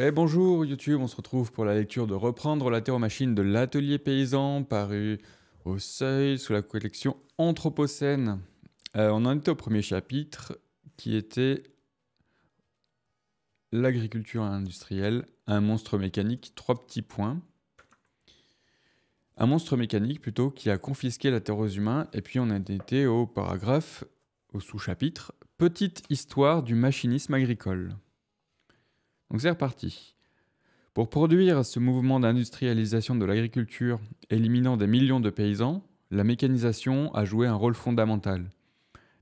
Eh, bonjour YouTube, on se retrouve pour la lecture de Reprendre la terre aux machines de l'atelier paysan paru au seuil sous la collection Anthropocène. Euh, on en était au premier chapitre qui était l'agriculture industrielle, un monstre mécanique, trois petits points. Un monstre mécanique plutôt qui a confisqué la terre aux humains et puis on en était au paragraphe, au sous-chapitre, Petite histoire du machinisme agricole. Donc c'est reparti. Pour produire ce mouvement d'industrialisation de l'agriculture, éliminant des millions de paysans, la mécanisation a joué un rôle fondamental.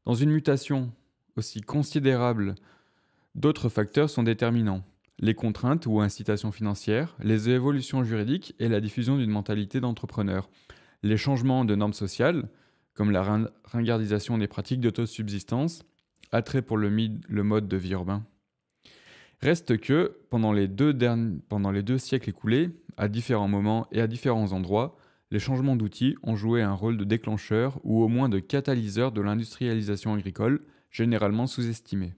Dans une mutation aussi considérable, d'autres facteurs sont déterminants. Les contraintes ou incitations financières, les évolutions juridiques et la diffusion d'une mentalité d'entrepreneur. Les changements de normes sociales, comme la ringardisation des pratiques d'autosubsistance, attrait pour le mode de vie urbain. Reste que pendant les, deux pendant les siècles écoulés, à différents moments et à différents endroits, les changements d'outils ont joué un rôle de déclencheur ou au moins de catalyseur de l'industrialisation agricole, généralement sous-estimée.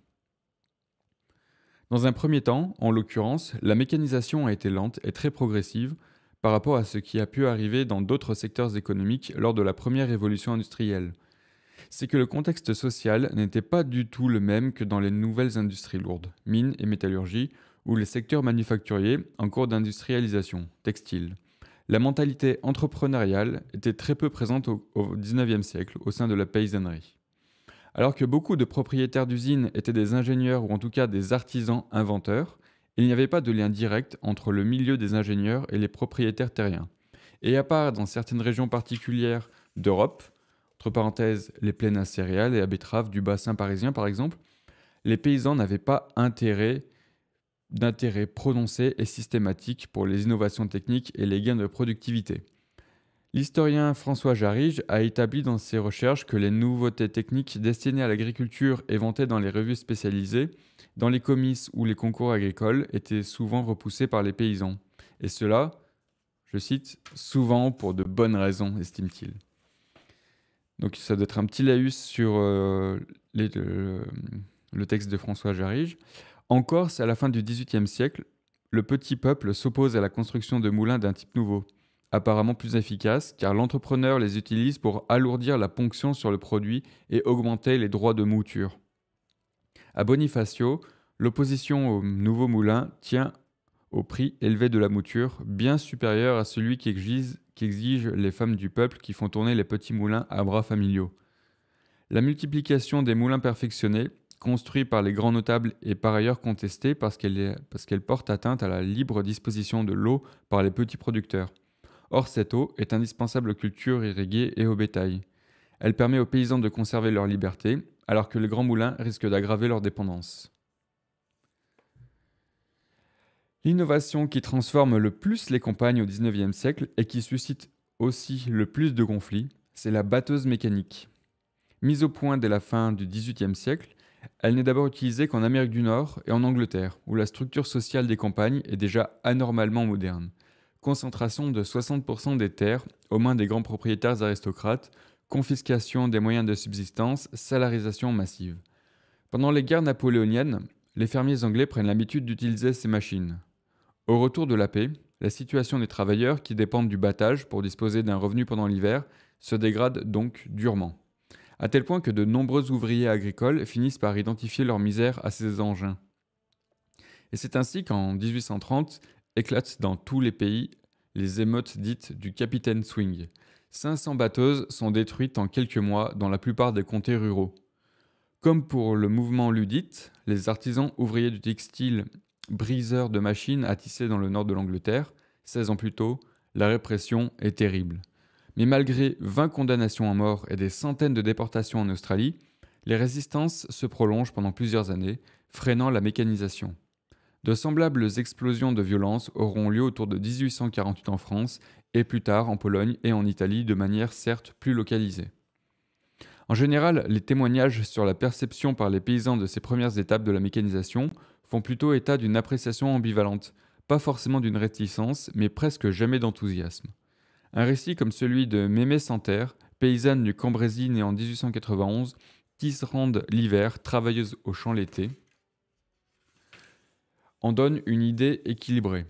Dans un premier temps, en l'occurrence, la mécanisation a été lente et très progressive par rapport à ce qui a pu arriver dans d'autres secteurs économiques lors de la première révolution industrielle, c'est que le contexte social n'était pas du tout le même que dans les nouvelles industries lourdes, mines et métallurgie, ou les secteurs manufacturiers en cours d'industrialisation, textile. La mentalité entrepreneuriale était très peu présente au XIXe siècle au sein de la paysannerie. Alors que beaucoup de propriétaires d'usines étaient des ingénieurs ou en tout cas des artisans inventeurs, il n'y avait pas de lien direct entre le milieu des ingénieurs et les propriétaires terriens. Et à part dans certaines régions particulières d'Europe, entre parenthèses les plaines à céréales et à betteraves du bassin parisien par exemple, les paysans n'avaient pas intérêt d'intérêt prononcé et systématique pour les innovations techniques et les gains de productivité. L'historien François Jarige a établi dans ses recherches que les nouveautés techniques destinées à l'agriculture éventées dans les revues spécialisées, dans les comices ou les concours agricoles étaient souvent repoussées par les paysans. Et cela, je cite, souvent pour de bonnes raisons, estime-t-il. Donc ça doit être un petit laïus sur euh, le, texte de François Jarige. En Corse, à la fin du XVIIIe siècle, le petit peuple s'oppose à la construction de moulins d'un type nouveau, apparemment plus efficace, car l'entrepreneur les utilise pour alourdir la ponction sur le produit et augmenter les droits de mouture. À Bonifacio, l'opposition au nouveau moulin tient au prix élevé de la mouture, bien supérieur à celui qui exige qu'exigent les femmes du peuple qui font tourner les petits moulins à bras familiaux. La multiplication des moulins perfectionnés, construits par les grands notables est par ailleurs contestée parce qu'elle porte atteinte à la libre disposition de l'eau par les petits producteurs. Or, cette eau est indispensable aux cultures irriguées et au bétail. Elle permet aux paysans de conserver leur liberté, alors que les grands moulins risquent d'aggraver leur dépendance. L'innovation qui transforme le plus les campagnes au XIXe siècle et qui suscite aussi le plus de conflits, c'est la batteuse mécanique. Mise au point dès la fin du XVIIIe siècle, elle n'est d'abord utilisée qu'en Amérique du Nord et en Angleterre, où la structure sociale des campagnes est déjà anormalement moderne. Concentration de 60% des terres aux mains des grands propriétaires aristocrates, confiscation des moyens de subsistance, salarisation massive. Pendant les guerres napoléoniennes, les fermiers anglais prennent l'habitude d'utiliser ces machines. Au retour de la paix, la situation des travailleurs qui dépendent du battage pour disposer d'un revenu pendant l'hiver se dégrade donc durement, à tel point que de nombreux ouvriers agricoles finissent par identifier leur misère à ces engins. Et c'est ainsi qu'en 1830 éclatent dans tous les pays les émeutes dites du Capitaine Swing. 500 batteuses sont détruites en quelques mois dans la plupart des comtés ruraux. Comme pour le mouvement ludite, les artisans ouvriers du textile briseurs de machines attisés dans le nord de l'Angleterre, 16 ans plus tôt, la répression est terrible. Mais malgré 20 condamnations à mort et des centaines de déportations en Australie, les résistances se prolongent pendant plusieurs années, freinant la mécanisation. De semblables explosions de violence auront lieu autour de 1848 en France et plus tard en Pologne et en Italie de manière certes plus localisée. En général, les témoignages sur la perception par les paysans de ces premières étapes de la mécanisation font plutôt état d'une appréciation ambivalente, pas forcément d'une réticence, mais presque jamais d'enthousiasme. Un récit comme celui de Mémé Santerre, paysanne du Cambrésis née en 1891, qui tisserande l'hiver, travailleuse au champ l'été, en donne une idée équilibrée.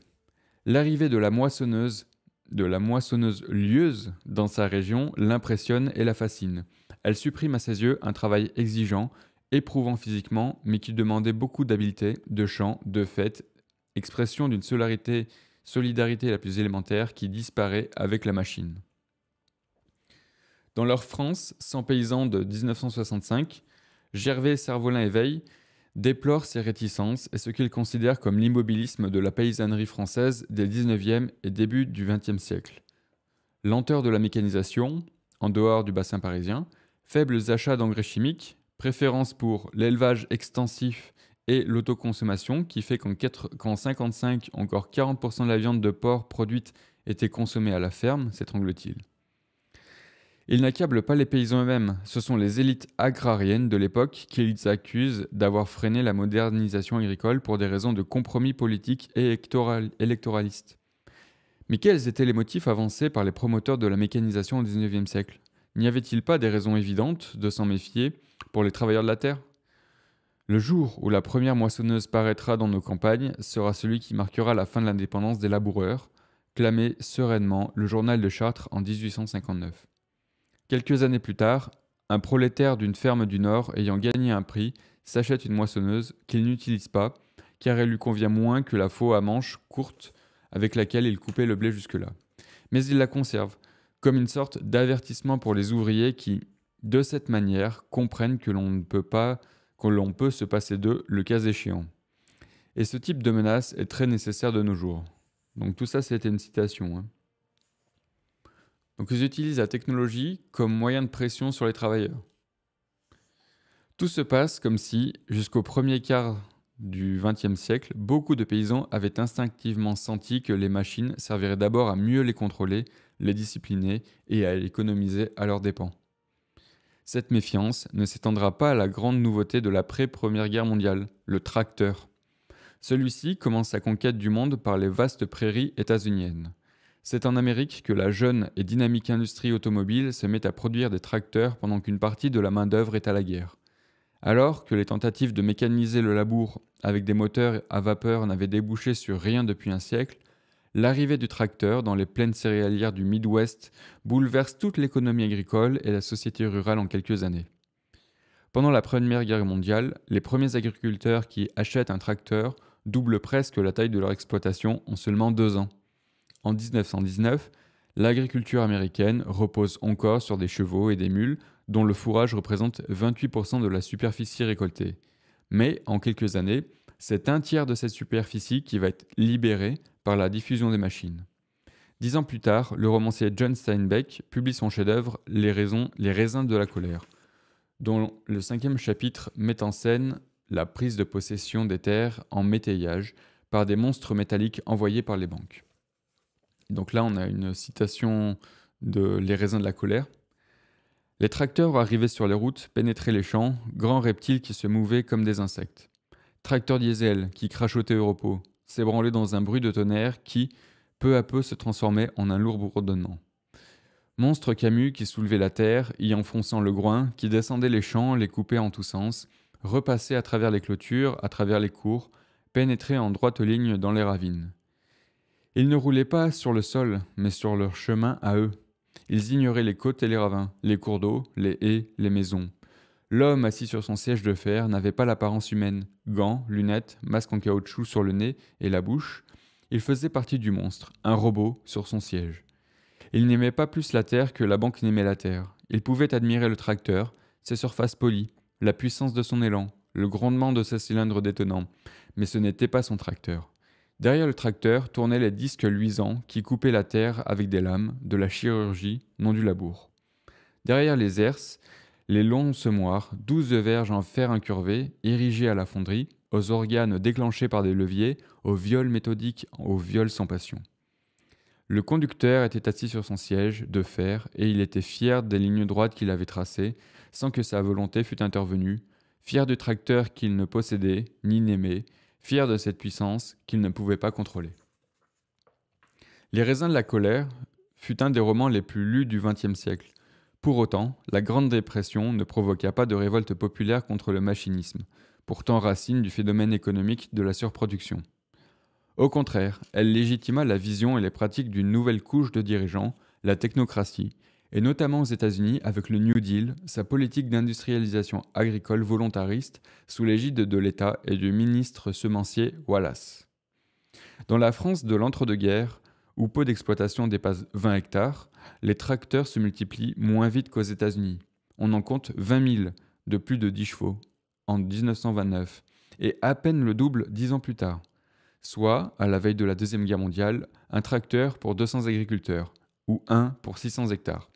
L'arrivée de la moissonneuse, de la moissonneuse lieuse dans sa région l'impressionne et la fascine. Elle supprime à ses yeux un travail exigeant éprouvant physiquement, mais qui demandait beaucoup d'habileté, de chant, de fête, expression d'une solidarité, la plus élémentaire qui disparaît avec la machine. Dans leur France, sans paysans de 1965, Gervais Servolin-Éveil déplore ces réticences et ce qu'il considère comme l'immobilisme de la paysannerie française des 19e et début du 20e siècle. Lenteur de la mécanisation, en dehors du bassin parisien, faibles achats d'engrais chimiques, Préférence pour l'élevage extensif et l'autoconsommation, qui fait qu'en 1955, encore 40% de la viande de porc produite était consommée à la ferme, s'étrangle-t-il. Il n'accable pas les paysans eux-mêmes, ce sont les élites agrariennes de l'époque qu'ils accusent d'avoir freiné la modernisation agricole pour des raisons de compromis politique et électoraliste. Mais quels étaient les motifs avancés par les promoteurs de la mécanisation au XIXe siècle n'y avait-il pas des raisons évidentes de s'en méfier pour les travailleurs de la terre Le jour où la première moissonneuse paraîtra dans nos campagnes sera celui qui marquera la fin de l'indépendance des laboureurs, clamait sereinement le journal de Chartres en 1859. Quelques années plus tard, un prolétaire d'une ferme du Nord ayant gagné un prix s'achète une moissonneuse qu'il n'utilise pas, car elle lui convient moins que la faux à manches courte avec laquelle il coupait le blé jusque-là. Mais il la conserve comme une sorte d'avertissement pour les ouvriers qui, de cette manière, comprennent que l'on ne peut pas, que l'on peut se passer d'eux le cas échéant. Et ce type de menace est très nécessaire de nos jours. Donc tout ça, c'était une citation. Hein. Donc ils utilisent la technologie comme moyen de pression sur les travailleurs. Tout se passe comme si, jusqu'au premier quart du XXe siècle, beaucoup de paysans avaient instinctivement senti que les machines serviraient d'abord à mieux les contrôler les discipliner et à l'économiser à leurs dépens. Cette méfiance ne s'étendra pas à la grande nouveauté de l'après-première guerre mondiale, le tracteur. Celui-ci commence sa conquête du monde par les vastes prairies états-uniennes. C'est en Amérique que la jeune et dynamique industrie automobile se met à produire des tracteurs pendant qu'une partie de la main-d'œuvre est à la guerre. Alors que les tentatives de mécaniser le labour avec des moteurs à vapeur n'avaient débouché sur rien depuis un siècle, l'arrivée du tracteur dans les plaines céréalières du Midwest bouleverse toute l'économie agricole et la société rurale en quelques années. Pendant la Première Guerre mondiale, les premiers agriculteurs qui achètent un tracteur doublent presque la taille de leur exploitation en seulement deux ans. En 1919, l'agriculture américaine repose encore sur des chevaux et des mules dont le fourrage représente 28% de la superficie récoltée. Mais en quelques années, c'est un tiers de cette superficie qui va être libérée par la diffusion des machines. Dix ans plus tard, le romancier John Steinbeck publie son chef-d'œuvre les, raisons, les raisins de la colère, dont le cinquième chapitre met en scène la prise de possession des terres en métayage par des monstres métalliques envoyés par les banques. Donc là, on a une citation de Les raisins de la colère. Les tracteurs arrivaient sur les routes, pénétraient les champs, grands reptiles qui se mouvaient comme des insectes. Tracteurs diesel qui crachotaient au repos, s'ébranlaient dans un bruit de tonnerre qui, peu à peu, se transformait en un lourd bourdonnement. Monstre Camus qui soulevait la terre, y enfonçant le groin, qui descendait les champs, les coupait en tous sens, repassaient à travers les clôtures, à travers les cours, pénétraient en droite ligne dans les ravines. Ils ne roulaient pas sur le sol, mais sur leur chemin à eux. Ils ignoraient les côtes et les ravins, les cours d'eau, les haies, les maisons. L'homme assis sur son siège de fer n'avait pas l'apparence humaine. Gants, lunettes, masque en caoutchouc sur le nez et la bouche, il faisait partie du monstre, un robot sur son siège. Il n'aimait pas plus la terre que la banque n'aimait la terre. Il pouvait admirer le tracteur, ses surfaces polies, la puissance de son élan, le grondement de ses cylindres détonnants, mais ce n'était pas son tracteur. Derrière le tracteur tournaient les disques luisants qui coupaient la terre avec des lames, de la chirurgie, non du labour. Derrière les herses, les longs semoirs, douze verges en fer incurvé, érigés à la fonderie, aux organes déclenchés par des leviers, aux viol méthodiques, aux viol sans passion. Le conducteur était assis sur son siège de fer, et il était fier des lignes droites qu'il avait tracées, sans que sa volonté fût intervenue, fier du tracteur qu'il ne possédait, ni n'aimait, fier de cette puissance qu'il ne pouvait pas contrôler. Les raisins de la colère fut un des romans les plus lus du XXe siècle. Pour autant, la Grande Dépression ne provoqua pas de révolte populaire contre le machinisme, pourtant racine du phénomène économique de la surproduction. Au contraire, elle légitima la vision et les pratiques d'une nouvelle couche de dirigeants, la technocratie, et notamment aux États-Unis avec le New Deal, sa politique d'industrialisation agricole volontariste sous l'égide de l'État et du ministre semencier Wallace. Dans la France de l'entre-deux-guerres, où peu d'exploitation dépasse 20 hectares, les tracteurs se multiplient moins vite qu'aux États-Unis. On en compte 20 000 de plus de 10 chevaux en 1929 et à peine le double dix ans plus tard. Soit, à la veille de la Deuxième Guerre mondiale, un tracteur pour 200 agriculteurs ou un pour 600 hectares.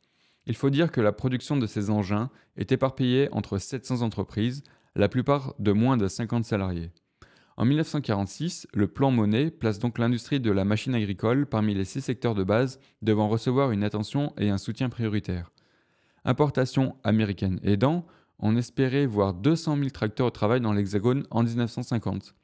Il faut dire que la production de ces engins est éparpillée entre 700 entreprises, la plupart de moins de 50 salariés. En 1946, le plan Monet place donc l'industrie de la machine agricole parmi les six secteurs de base devant recevoir une attention et un soutien prioritaire. Importation américaine aidant, on espérait voir 200 000 tracteurs au travail dans l'Hexagone en 1950.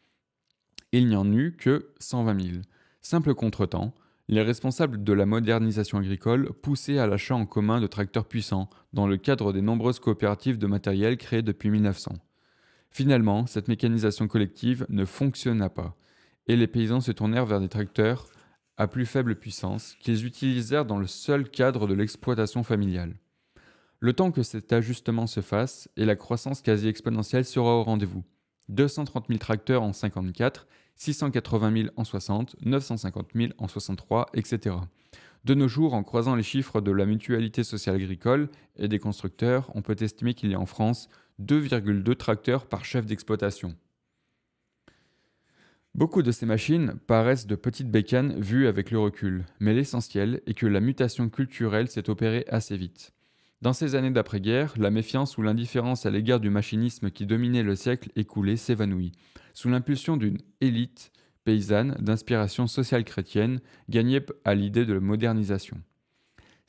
Il n'y en eut que 120 000. Simple contretemps, les responsables de la modernisation agricole poussaient à l'achat en commun de tracteurs puissants dans le cadre des nombreuses coopératives de matériel créées depuis 1900. Finalement, cette mécanisation collective ne fonctionna pas, et les paysans se tournèrent vers des tracteurs à plus faible puissance qu'ils utilisèrent dans le seul cadre de l'exploitation familiale. Le temps que cet ajustement se fasse, et la croissance quasi exponentielle sera au rendez-vous. 230 000 tracteurs en 54, 680 000 en 60, 950 000 en 63, etc. De nos jours, en croisant les chiffres de la mutualité sociale agricole et des constructeurs, on peut estimer qu'il y a en France 2,2 tracteurs par chef d'exploitation. Beaucoup de ces machines paraissent de petites bécanes vues avec le recul, mais l'essentiel est que la mutation culturelle s'est opérée assez vite. Dans ces années d'après-guerre, la méfiance ou l'indifférence à l'égard du machinisme qui dominait le siècle écoulé s'évanouit, sous l'impulsion d'une élite paysanne d'inspiration sociale chrétienne gagnée à l'idée de la modernisation.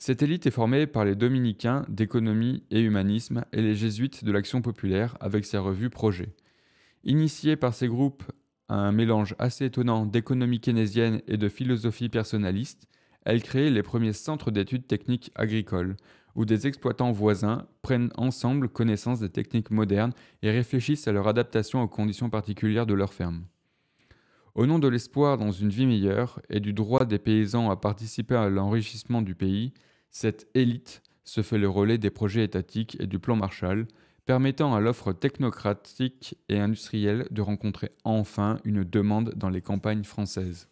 Cette élite est formée par les dominicains d'économie et humanisme et les jésuites de l'action populaire avec ses revues projets. Initiée par ces groupes à un mélange assez étonnant d'économie keynésienne et de philosophie personnaliste, elle crée les premiers centres d'études techniques agricoles, où des exploitants voisins prennent ensemble connaissance des techniques modernes et réfléchissent à leur adaptation aux conditions particulières de leur ferme. Au nom de l'espoir dans une vie meilleure et du droit des paysans à participer à l'enrichissement du pays, cette élite se fait le relais des projets étatiques et du plan Marshall, permettant à l'offre technocratique et industrielle de rencontrer enfin une demande dans les campagnes françaises.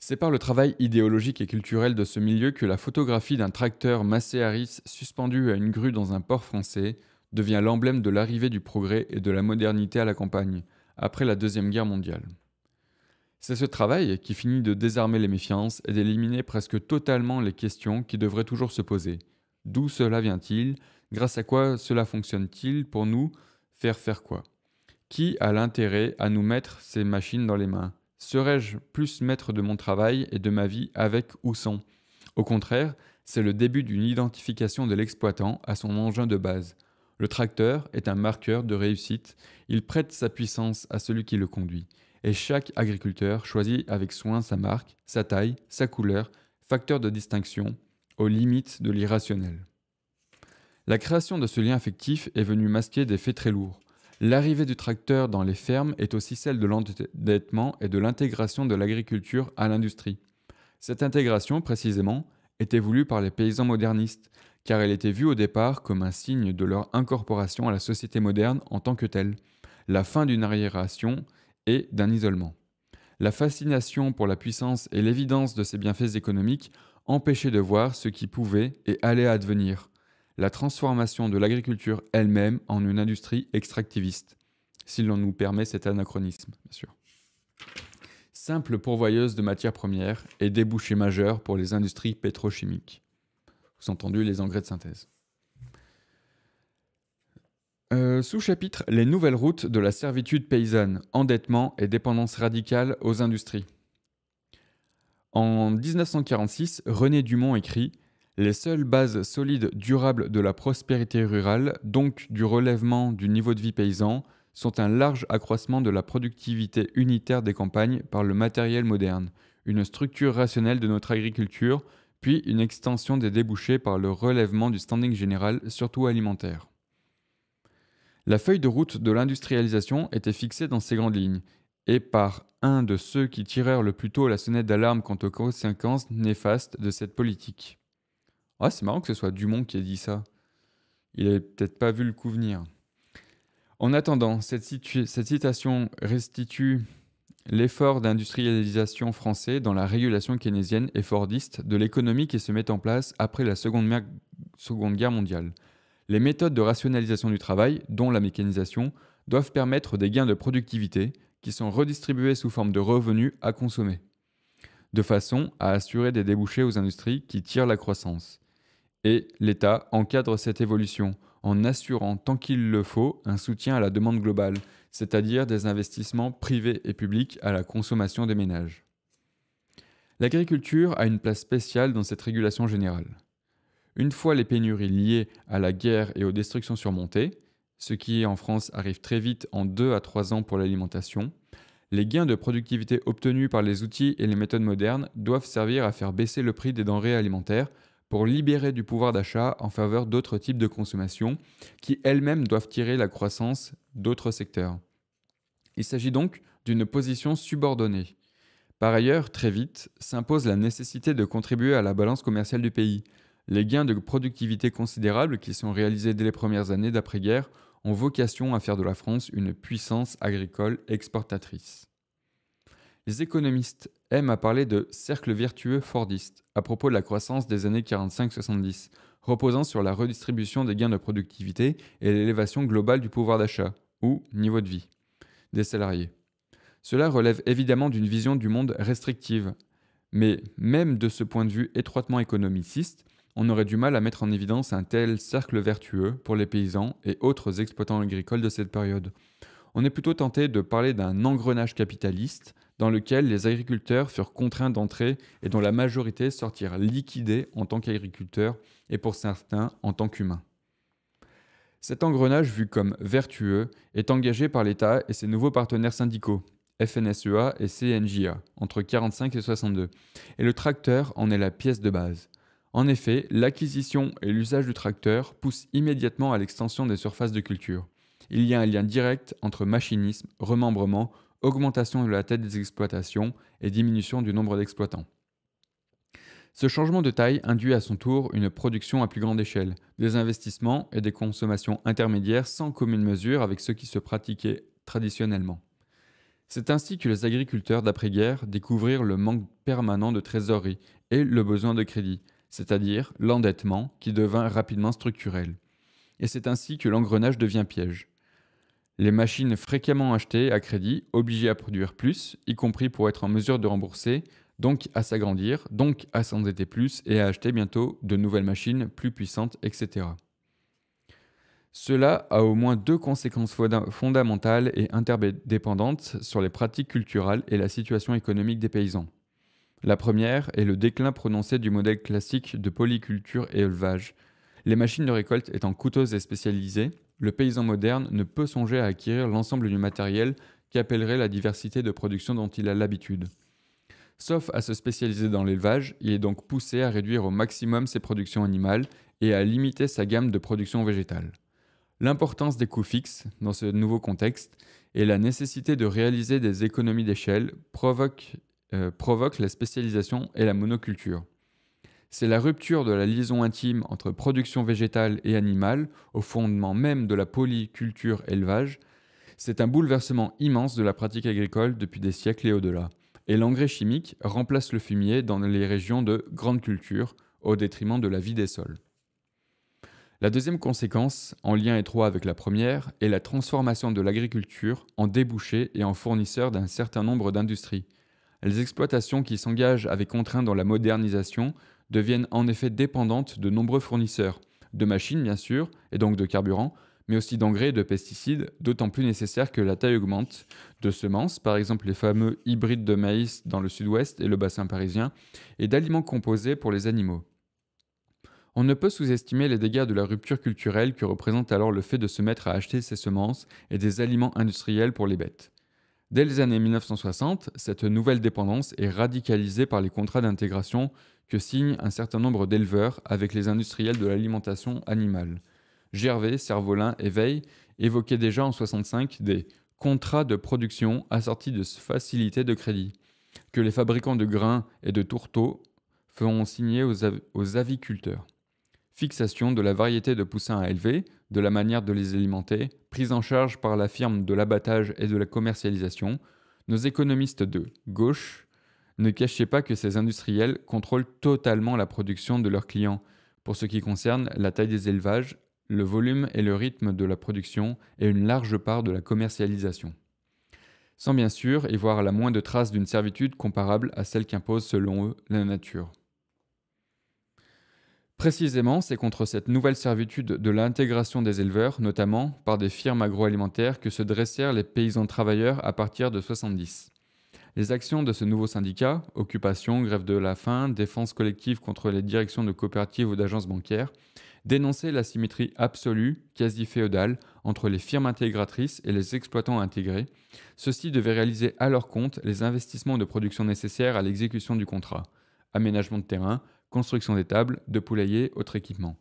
C'est par le travail idéologique et culturel de ce milieu que la photographie d'un tracteur Macéaris suspendu à une grue dans un port français devient l'emblème de l'arrivée du progrès et de la modernité à la campagne, après la Deuxième Guerre mondiale. C'est ce travail qui finit de désarmer les méfiances et d'éliminer presque totalement les questions qui devraient toujours se poser. D'où cela vient-il Grâce à quoi cela fonctionne-t-il pour nous Faire faire quoi Qui a l'intérêt à nous mettre ces machines dans les mains Serais-je plus maître de mon travail et de ma vie avec ou sans Au contraire, c'est le début d'une identification de l'exploitant à son engin de base. Le tracteur est un marqueur de réussite, il prête sa puissance à celui qui le conduit et chaque agriculteur choisit avec soin sa marque, sa taille, sa couleur, facteur de distinction, aux limites de l'irrationnel. La création de ce lien affectif est venue masquer des faits très lourds. L'arrivée du tracteur dans les fermes est aussi celle de l'endettement et de l'intégration de l'agriculture à l'industrie. Cette intégration, précisément, était voulue par les paysans modernistes, car elle était vue au départ comme un signe de leur incorporation à la société moderne en tant que telle, la fin d'une arriération et d'un isolement. La fascination pour la puissance et l'évidence de ses bienfaits économiques empêchait de voir ce qui pouvait et allait advenir, la transformation de l'agriculture elle-même en une industrie extractiviste, si l'on nous permet cet anachronisme, bien sûr. Simple pourvoyeuse de matières premières et débouché majeur pour les industries pétrochimiques. Vous entendez les engrais de synthèse. Euh, sous-chapitre Les nouvelles routes de la servitude paysanne, endettement et dépendance radicale aux industries. En 1946, René Dumont écrit Les seules bases solides durables de la prospérité rurale, donc du relèvement du niveau de vie paysan, sont un large accroissement de la productivité unitaire des campagnes par le matériel moderne, une structure rationnelle de notre agriculture, puis une extension des débouchés par le relèvement du standing général, surtout alimentaire. La feuille de route de l'industrialisation était fixée dans ces grandes lignes, et par un de ceux qui tirèrent le plus tôt la sonnette d'alarme quant aux conséquences néfastes de cette politique. Ah, c'est marrant que ce soit Dumont qui ait dit ça. Il n'avait peut-être pas vu le coup venir. En attendant, cette, citation restitue l'effort d'industrialisation français dans la régulation keynésienne et fordiste de l'économie qui se met en place après la Seconde Guerre mondiale les méthodes de rationalisation du travail, dont la mécanisation, doivent permettre des gains de productivité qui sont redistribués sous forme de revenus à consommer, de façon à assurer des débouchés aux industries qui tirent la croissance. Et l'État encadre cette évolution en assurant tant qu'il le faut un soutien à la demande globale, c'est-à-dire des investissements privés et publics à la consommation des ménages. L'agriculture a une place spéciale dans cette régulation générale. Une fois les pénuries liées à la guerre et aux destructions surmontées, ce qui en France arrive très vite en 2 à 3 ans pour l'alimentation, les gains de productivité obtenus par les outils et les méthodes modernes doivent servir à faire baisser le prix des denrées alimentaires pour libérer du pouvoir d'achat en faveur d'autres types de consommation qui elles-mêmes doivent tirer la croissance d'autres secteurs. Il s'agit donc d'une position subordonnée. Par ailleurs, très vite, s'impose la nécessité de contribuer à la balance commerciale du pays, les gains de productivité considérables qui sont réalisés dès les premières années d'après-guerre ont vocation à faire de la France une puissance agricole exportatrice. Les économistes aiment à parler de cercle vertueux fordiste à propos de la croissance des années 45-70, reposant sur la redistribution des gains de productivité et l'élévation globale du pouvoir d'achat, ou niveau de vie, des salariés. Cela relève évidemment d'une vision du monde restrictive, mais même de ce point de vue étroitement économiciste, on aurait du mal à mettre en évidence un tel cercle vertueux pour les paysans et autres exploitants agricoles de cette période. On est plutôt tenté de parler d'un engrenage capitaliste dans lequel les agriculteurs furent contraints d'entrer et dont la majorité sortirent liquidés en tant qu'agriculteurs et pour certains en tant qu'humains. Cet engrenage vu comme vertueux est engagé par l'État et ses nouveaux partenaires syndicaux, FNSEA et CNJA, entre 45 et 62, et le tracteur en est la pièce de base. En effet, l'acquisition et l'usage du tracteur poussent immédiatement à l'extension des surfaces de culture. Il y a un lien direct entre machinisme, remembrement, augmentation de la taille des exploitations et diminution du nombre d'exploitants. Ce changement de taille induit à son tour une production à plus grande échelle, des investissements et des consommations intermédiaires sans commune mesure avec ceux qui se pratiquaient traditionnellement. C'est ainsi que les agriculteurs d'après-guerre découvrirent le manque permanent de trésorerie et le besoin de crédit, c'est-à-dire l'endettement qui devint rapidement structurel. Et c'est ainsi que l'engrenage devient piège. Les machines fréquemment achetées à crédit, obligées à produire plus, y compris pour être en mesure de rembourser, donc à s'agrandir, donc à s'endetter plus et à acheter bientôt de nouvelles machines plus puissantes, etc. Cela a au moins deux conséquences fondamentales et interdépendantes sur les pratiques culturelles et la situation économique des paysans. La première est le déclin prononcé du modèle classique de polyculture et élevage. Les machines de récolte étant coûteuses et spécialisées, le paysan moderne ne peut songer à acquérir l'ensemble du matériel qu'appellerait la diversité de production dont il a l'habitude. Sauf à se spécialiser dans l'élevage, il est donc poussé à réduire au maximum ses productions animales et à limiter sa gamme de production végétale. L'importance des coûts fixes dans ce nouveau contexte et la nécessité de réaliser des économies d'échelle provoquent euh, provoque la spécialisation et la monoculture. C'est la rupture de la liaison intime entre production végétale et animale, au fondement même de la polyculture élevage. C'est un bouleversement immense de la pratique agricole depuis des siècles et au-delà. Et l'engrais chimique remplace le fumier dans les régions de grande culture, au détriment de la vie des sols. La deuxième conséquence, en lien étroit avec la première, est la transformation de l'agriculture en débouché et en fournisseur d'un certain nombre d'industries les exploitations qui s'engagent avec contraint dans la modernisation deviennent en effet dépendantes de nombreux fournisseurs, de machines bien sûr, et donc de carburant, mais aussi d'engrais et de pesticides, d'autant plus nécessaires que la taille augmente, de semences, par exemple les fameux hybrides de maïs dans le sud-ouest et le bassin parisien, et d'aliments composés pour les animaux. On ne peut sous-estimer les dégâts de la rupture culturelle que représente alors le fait de se mettre à acheter ces semences et des aliments industriels pour les bêtes. Dès les années 1960, cette nouvelle dépendance est radicalisée par les contrats d'intégration que signent un certain nombre d'éleveurs avec les industriels de l'alimentation animale. Gervais, Servolin et Veil évoquaient déjà en 1965 des contrats de production assortis de facilités de crédit que les fabricants de grains et de tourteaux feront signer aux, aux aviculteurs. Fixation de la variété de poussins à élever, de la manière de les alimenter, prise en charge par la firme de l'abattage et de la commercialisation, nos économistes de gauche ne cachaient pas que ces industriels contrôlent totalement la production de leurs clients pour ce qui concerne la taille des élevages, le volume et le rythme de la production et une large part de la commercialisation. Sans bien sûr y voir la moindre trace d'une servitude comparable à celle qu'impose selon eux la nature. Précisément, c'est contre cette nouvelle servitude de l'intégration des éleveurs, notamment par des firmes agroalimentaires, que se dressèrent les paysans travailleurs à partir de 70. Les actions de ce nouveau syndicat, occupation, grève de la faim, défense collective contre les directions de coopératives ou d'agences bancaires, dénonçaient la symétrie absolue, quasi féodale, entre les firmes intégratrices et les exploitants intégrés. Ceux-ci devaient réaliser à leur compte les investissements de production nécessaires à l'exécution du contrat aménagement de terrain, construction des tables, de poulaillers, autres équipements.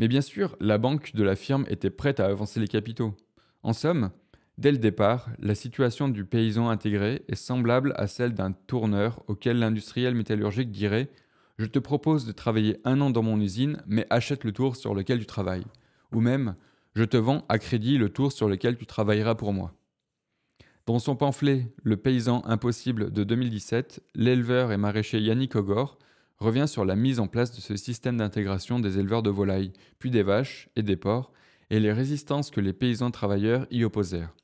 Mais bien sûr, la banque de la firme était prête à avancer les capitaux. En somme, dès le départ, la situation du paysan intégré est semblable à celle d'un tourneur auquel l'industriel métallurgique dirait ⁇ Je te propose de travailler un an dans mon usine, mais achète le tour sur lequel tu travailles ⁇ ou même ⁇ Je te vends à crédit le tour sur lequel tu travailleras pour moi ⁇ dans son pamphlet Le paysan impossible de 2017, l'éleveur et maraîcher Yannick Ogor revient sur la mise en place de ce système d'intégration des éleveurs de volailles, puis des vaches et des porcs, et les résistances que les paysans travailleurs y opposèrent.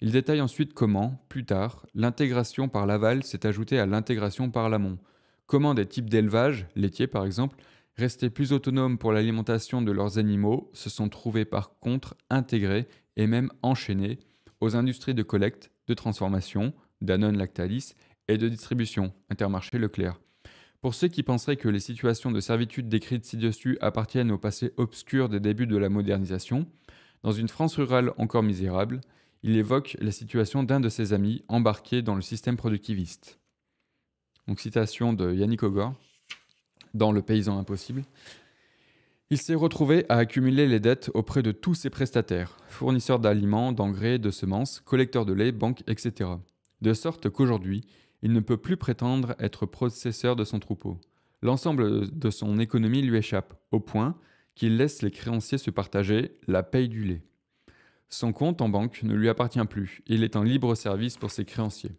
Il détaille ensuite comment, plus tard, l'intégration par l'aval s'est ajoutée à l'intégration par l'amont, comment des types d'élevage, laitiers par exemple, restés plus autonomes pour l'alimentation de leurs animaux, se sont trouvés par contre intégrés et même enchaînés aux industries de collecte, de transformation, Danone Lactalis, et de distribution, Intermarché Leclerc. Pour ceux qui penseraient que les situations de servitude décrites ci-dessus appartiennent au passé obscur des débuts de la modernisation, dans une France rurale encore misérable, il évoque la situation d'un de ses amis embarqué dans le système productiviste. Donc citation de Yannick Ogor dans Le paysan impossible. Il s'est retrouvé à accumuler les dettes auprès de tous ses prestataires, fournisseurs d'aliments, d'engrais, de semences, collecteurs de lait, banques, etc. De sorte qu'aujourd'hui, il ne peut plus prétendre être processeur de son troupeau. L'ensemble de son économie lui échappe, au point qu'il laisse les créanciers se partager la paye du lait. Son compte en banque ne lui appartient plus, il est en libre service pour ses créanciers.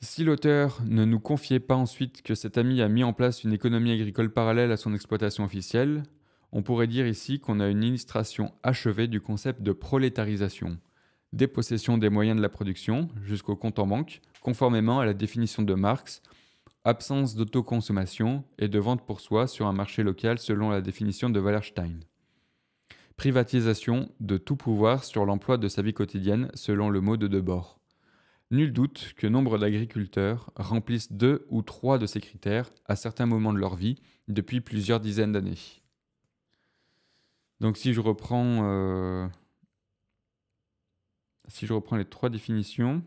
Si l'auteur ne nous confiait pas ensuite que cet ami a mis en place une économie agricole parallèle à son exploitation officielle, on pourrait dire ici qu'on a une illustration achevée du concept de prolétarisation, dépossession des moyens de la production jusqu'au compte en banque, conformément à la définition de Marx, absence d'autoconsommation et de vente pour soi sur un marché local selon la définition de Wallerstein. Privatisation de tout pouvoir sur l'emploi de sa vie quotidienne selon le mot de Debord. Nul doute que nombre d'agriculteurs remplissent deux ou trois de ces critères à certains moments de leur vie depuis plusieurs dizaines d'années. Donc si je reprends euh, si je reprends les trois définitions,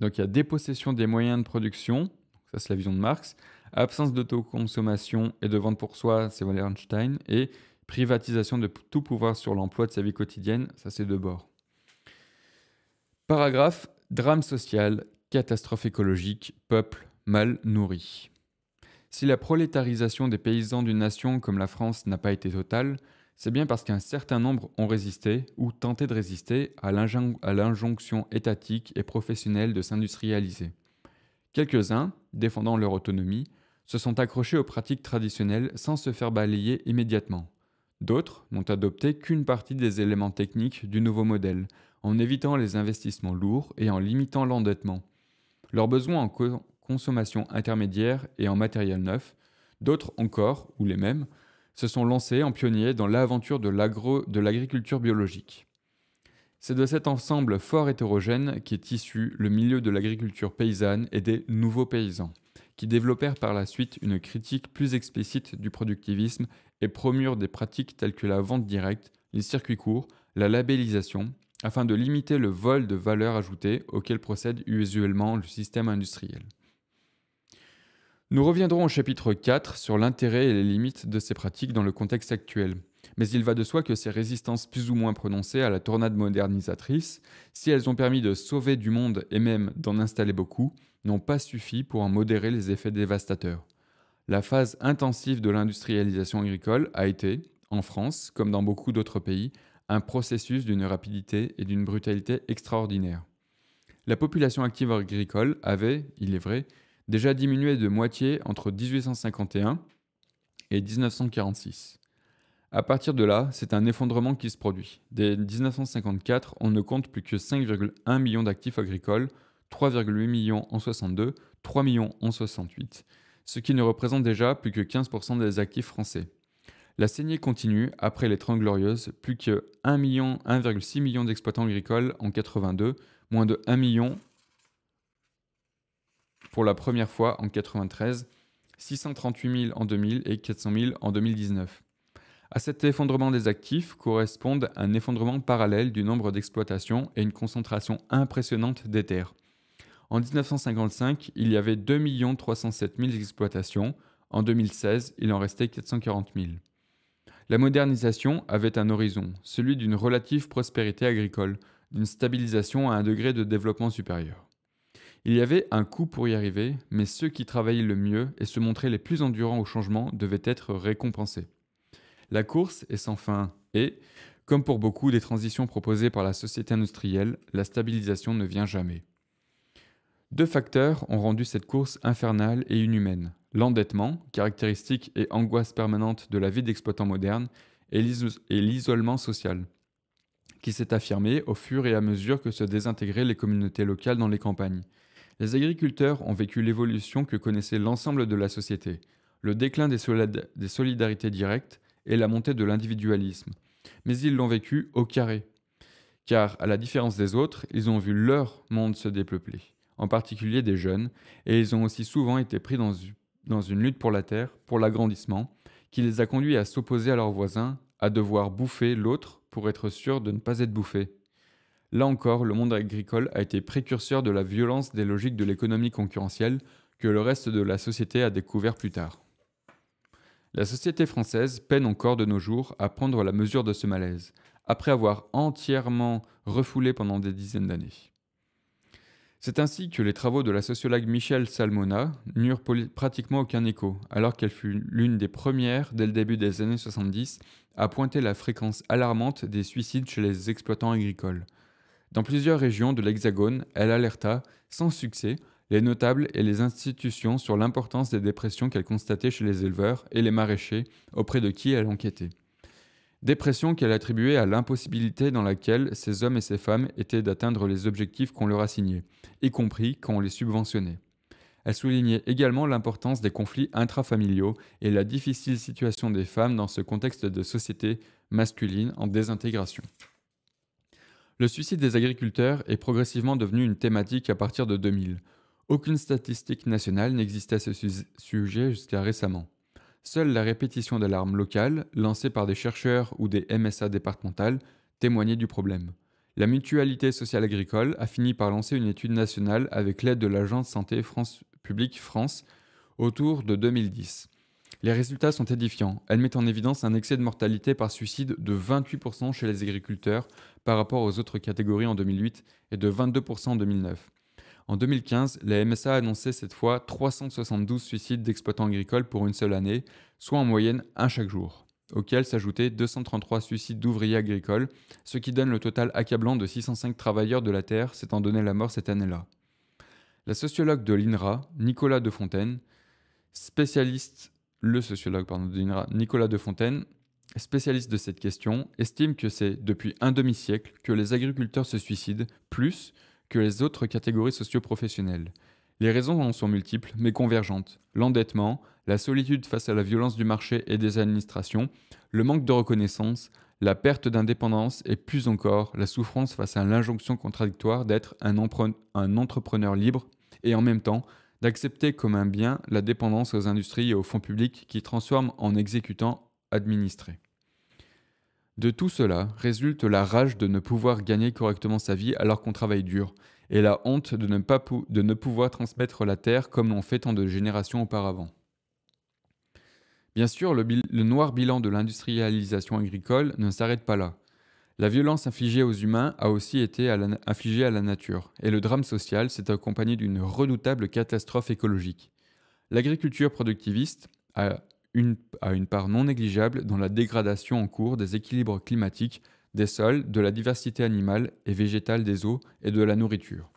donc il y a dépossession des moyens de production, ça c'est la vision de Marx, absence d'autoconsommation et de vente pour soi, c'est Wallerstein, et privatisation de tout pouvoir sur l'emploi de sa vie quotidienne, ça c'est de bord. Paragraphe Drame social, catastrophe écologique, peuple mal nourri. Si la prolétarisation des paysans d'une nation comme la France n'a pas été totale, c'est bien parce qu'un certain nombre ont résisté ou tenté de résister à l'injonction étatique et professionnelle de s'industrialiser. Quelques-uns, défendant leur autonomie, se sont accrochés aux pratiques traditionnelles sans se faire balayer immédiatement. D'autres n'ont adopté qu'une partie des éléments techniques du nouveau modèle, en évitant les investissements lourds et en limitant l'endettement. Leurs besoins en consommation intermédiaire et en matériel neuf, d'autres encore, ou les mêmes, se sont lancés en pionniers dans l'aventure de l'agro, de l'agriculture biologique. C'est de cet ensemble fort hétérogène qu'est issu le milieu de l'agriculture paysanne et des nouveaux paysans, qui développèrent par la suite une critique plus explicite du productivisme et promurent des pratiques telles que la vente directe, les circuits courts, la labellisation, afin de limiter le vol de valeur ajoutée auquel procède usuellement le système industriel. Nous reviendrons au chapitre 4 sur l'intérêt et les limites de ces pratiques dans le contexte actuel. Mais il va de soi que ces résistances plus ou moins prononcées à la tornade modernisatrice, si elles ont permis de sauver du monde et même d'en installer beaucoup, n'ont pas suffi pour en modérer les effets dévastateurs. La phase intensive de l'industrialisation agricole a été, en France comme dans beaucoup d'autres pays, un processus d'une rapidité et d'une brutalité extraordinaires. La population active agricole avait, il est vrai, déjà diminué de moitié entre 1851 et 1946. À partir de là, c'est un effondrement qui se produit. Dès 1954, on ne compte plus que 5,1 millions d'actifs agricoles, 3,8 millions en 62, 3 millions en 68, ce qui ne représente déjà plus que 15% des actifs français. La saignée continue après les Trente Glorieuses, plus que 1,6 million, d'exploitants agricoles en 82, moins de 1 million pour la première fois en 1993, 638 000 en 2000 et 400 000 en 2019. À cet effondrement des actifs correspondent un effondrement parallèle du nombre d'exploitations et une concentration impressionnante des terres. En 1955, il y avait 2 307 000 exploitations. En 2016, il en restait 440 000. La modernisation avait un horizon, celui d'une relative prospérité agricole, d'une stabilisation à un degré de développement supérieur. Il y avait un coût pour y arriver, mais ceux qui travaillaient le mieux et se montraient les plus endurants au changement devaient être récompensés. La course est sans fin et, comme pour beaucoup des transitions proposées par la société industrielle, la stabilisation ne vient jamais. Deux facteurs ont rendu cette course infernale et inhumaine. L'endettement, caractéristique et angoisse permanente de la vie d'exploitant moderne, et l'isolement social, qui s'est affirmé au fur et à mesure que se désintégraient les communautés locales dans les campagnes les agriculteurs ont vécu l'évolution que connaissait l'ensemble de la société, le déclin des, solidarités directes et la montée de l'individualisme. Mais ils l'ont vécu au carré. Car, à la différence des autres, ils ont vu leur monde se dépeupler, en particulier des jeunes, et ils ont aussi souvent été pris dans, dans une lutte pour la terre, pour l'agrandissement, qui les a conduits à s'opposer à leurs voisins, à devoir bouffer l'autre pour être sûr de ne pas être bouffé. Là encore, le monde agricole a été précurseur de la violence des logiques de l'économie concurrentielle que le reste de la société a découvert plus tard. La société française peine encore de nos jours à prendre la mesure de ce malaise, après avoir entièrement refoulé pendant des dizaines d'années. C'est ainsi que les travaux de la sociologue Michèle Salmona n'eurent pratiquement aucun écho, alors qu'elle fut l'une des premières, dès le début des années 70, à pointer la fréquence alarmante des suicides chez les exploitants agricoles, dans plusieurs régions de l'Hexagone, elle alerta, sans succès, les notables et les institutions sur l'importance des dépressions qu'elle constatait chez les éleveurs et les maraîchers auprès de qui elle enquêtait. Dépression qu'elle attribuait à l'impossibilité dans laquelle ces hommes et ces femmes étaient d'atteindre les objectifs qu'on leur assignait, y compris quand on les subventionnait. Elle soulignait également l'importance des conflits intrafamiliaux et la difficile situation des femmes dans ce contexte de société masculine en désintégration. Le suicide des agriculteurs est progressivement devenu une thématique à partir de 2000. Aucune statistique nationale n'existait à ce sujet jusqu'à récemment. Seule la répétition d'alarmes locales, lancée par des chercheurs ou des MSA départementales, témoignait du problème. La Mutualité sociale agricole a fini par lancer une étude nationale avec l'aide de l'Agence Santé France Publique France autour de 2010. Les résultats sont édifiants. Elle met en évidence un excès de mortalité par suicide de 28% chez les agriculteurs par rapport aux autres catégories en 2008 et de 22% en 2009. En 2015, la MSA annonçait cette fois 372 suicides d'exploitants agricoles pour une seule année, soit en moyenne un chaque jour, auxquels s'ajoutaient 233 suicides d'ouvriers agricoles, ce qui donne le total accablant de 605 travailleurs de la terre s'étant donné la mort cette année-là. La sociologue de l'INRA, Nicolas de Fontaine, spécialiste, le sociologue pardon, de l'INRA, Nicolas de Fontaine, spécialiste de cette question, estime que c'est depuis un demi-siècle que les agriculteurs se suicident plus que les autres catégories socioprofessionnelles. Les raisons en sont multiples, mais convergentes. L'endettement, la solitude face à la violence du marché et des administrations, le manque de reconnaissance, la perte d'indépendance et plus encore la souffrance face à l'injonction contradictoire d'être un, entrepreneur libre et en même temps d'accepter comme un bien la dépendance aux industries et aux fonds publics qui transforment en exécutant administré. De tout cela résulte la rage de ne pouvoir gagner correctement sa vie alors qu'on travaille dur, et la honte de ne, pas de ne pouvoir transmettre la terre comme l'on fait tant de générations auparavant. Bien sûr, le, noir bilan de l'industrialisation agricole ne s'arrête pas là. La violence infligée aux humains a aussi été infligée à la nature, et le drame social s'est accompagné d'une redoutable catastrophe écologique. L'agriculture productiviste a à une part non négligeable dans la dégradation en cours des équilibres climatiques, des sols, de la diversité animale et végétale des eaux et de la nourriture.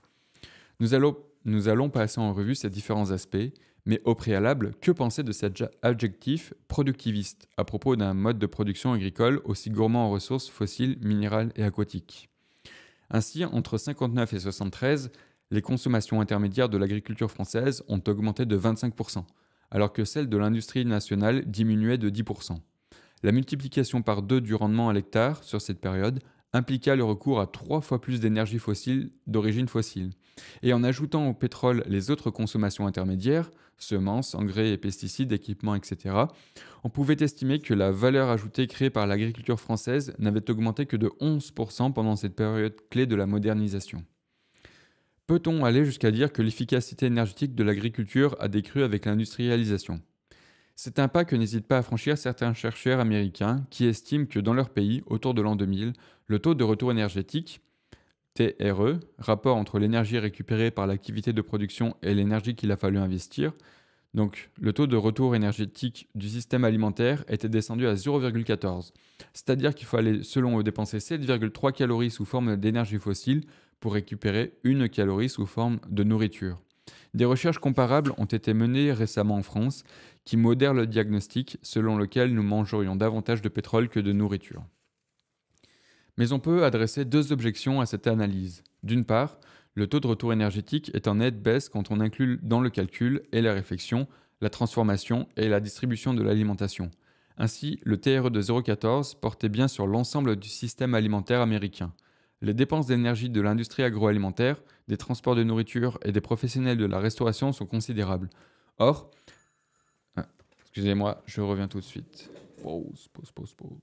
Nous allons, nous allons passer en revue ces différents aspects, mais au préalable, que penser de cet adjectif productiviste à propos d'un mode de production agricole aussi gourmand en ressources fossiles, minérales et aquatiques Ainsi, entre 59 et 73, les consommations intermédiaires de l'agriculture française ont augmenté de 25 alors que celle de l'industrie nationale diminuait de 10%. La multiplication par deux du rendement à l'hectare sur cette période impliqua le recours à trois fois plus d'énergie fossile d'origine fossile. Et en ajoutant au pétrole les autres consommations intermédiaires, semences, engrais et pesticides, équipements, etc., on pouvait estimer que la valeur ajoutée créée par l'agriculture française n'avait augmenté que de 11% pendant cette période clé de la modernisation. Peut-on aller jusqu'à dire que l'efficacité énergétique de l'agriculture a décru avec l'industrialisation C'est un pas que n'hésitent pas à franchir certains chercheurs américains qui estiment que dans leur pays, autour de l'an 2000, le taux de retour énergétique, TRE, rapport entre l'énergie récupérée par l'activité de production et l'énergie qu'il a fallu investir, donc le taux de retour énergétique du système alimentaire était descendu à 0,14, c'est-à-dire qu'il fallait selon eux dépenser 7,3 calories sous forme d'énergie fossile pour récupérer une calorie sous forme de nourriture. Des recherches comparables ont été menées récemment en France qui modèrent le diagnostic selon lequel nous mangerions davantage de pétrole que de nourriture. Mais on peut adresser deux objections à cette analyse. D'une part, le taux de retour énergétique est en nette baisse quand on inclut dans le calcul et la réflexion la transformation et la distribution de l'alimentation. Ainsi, le TRE de 0,14 portait bien sur l'ensemble du système alimentaire américain les dépenses d'énergie de l'industrie agroalimentaire, des transports de nourriture et des professionnels de la restauration sont considérables. Or, ah, excusez-moi, je reviens tout de suite. Pause, pause, pause, pause.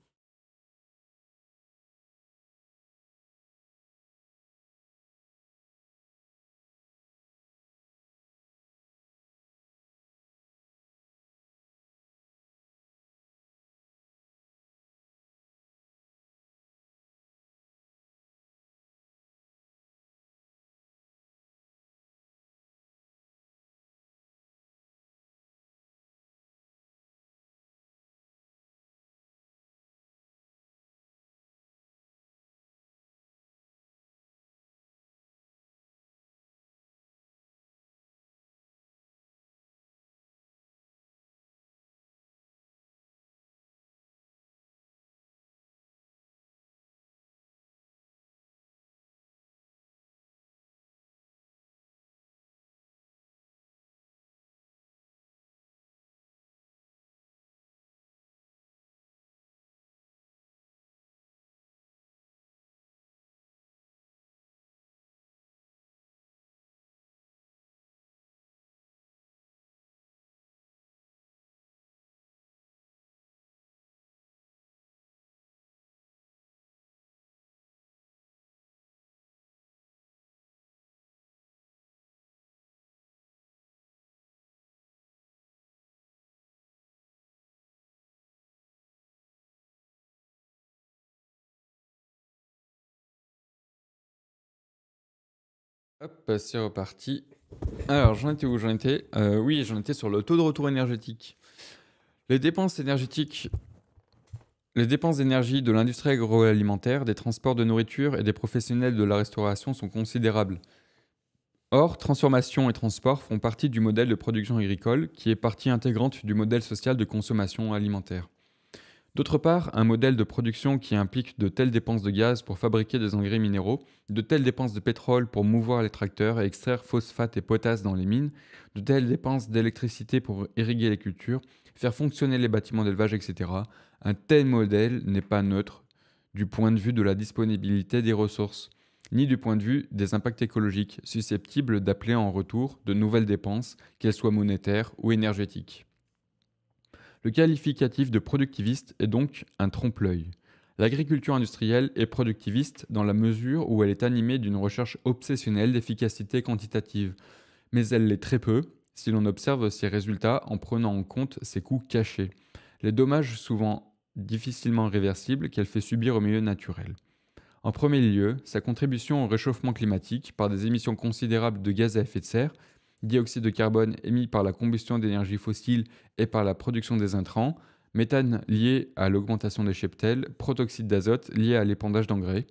c'est reparti. Alors, j'en étais où J'en étais euh, Oui, j'en étais sur le taux de retour énergétique. Les dépenses énergétiques. Les dépenses d'énergie de l'industrie agroalimentaire, des transports de nourriture et des professionnels de la restauration sont considérables. Or, transformation et transport font partie du modèle de production agricole qui est partie intégrante du modèle social de consommation alimentaire. D'autre part, un modèle de production qui implique de telles dépenses de gaz pour fabriquer des engrais minéraux, de telles dépenses de pétrole pour mouvoir les tracteurs et extraire phosphate et potasse dans les mines, de telles dépenses d'électricité pour irriguer les cultures, faire fonctionner les bâtiments d'élevage, etc. Un tel modèle n'est pas neutre du point de vue de la disponibilité des ressources, ni du point de vue des impacts écologiques susceptibles d'appeler en retour de nouvelles dépenses, qu'elles soient monétaires ou énergétiques. Le qualificatif de productiviste est donc un trompe-l'œil. L'agriculture industrielle est productiviste dans la mesure où elle est animée d'une recherche obsessionnelle d'efficacité quantitative, mais elle l'est très peu si l'on observe ses résultats en prenant en compte ses coûts cachés, les dommages souvent difficilement réversibles qu'elle fait subir au milieu naturel. En premier lieu, sa contribution au réchauffement climatique par des émissions considérables de gaz à effet de serre dioxyde de carbone émis par la combustion d'énergie fossile et par la production des intrants, méthane lié à l'augmentation des cheptels, protoxyde d'azote lié à l'épandage d'engrais.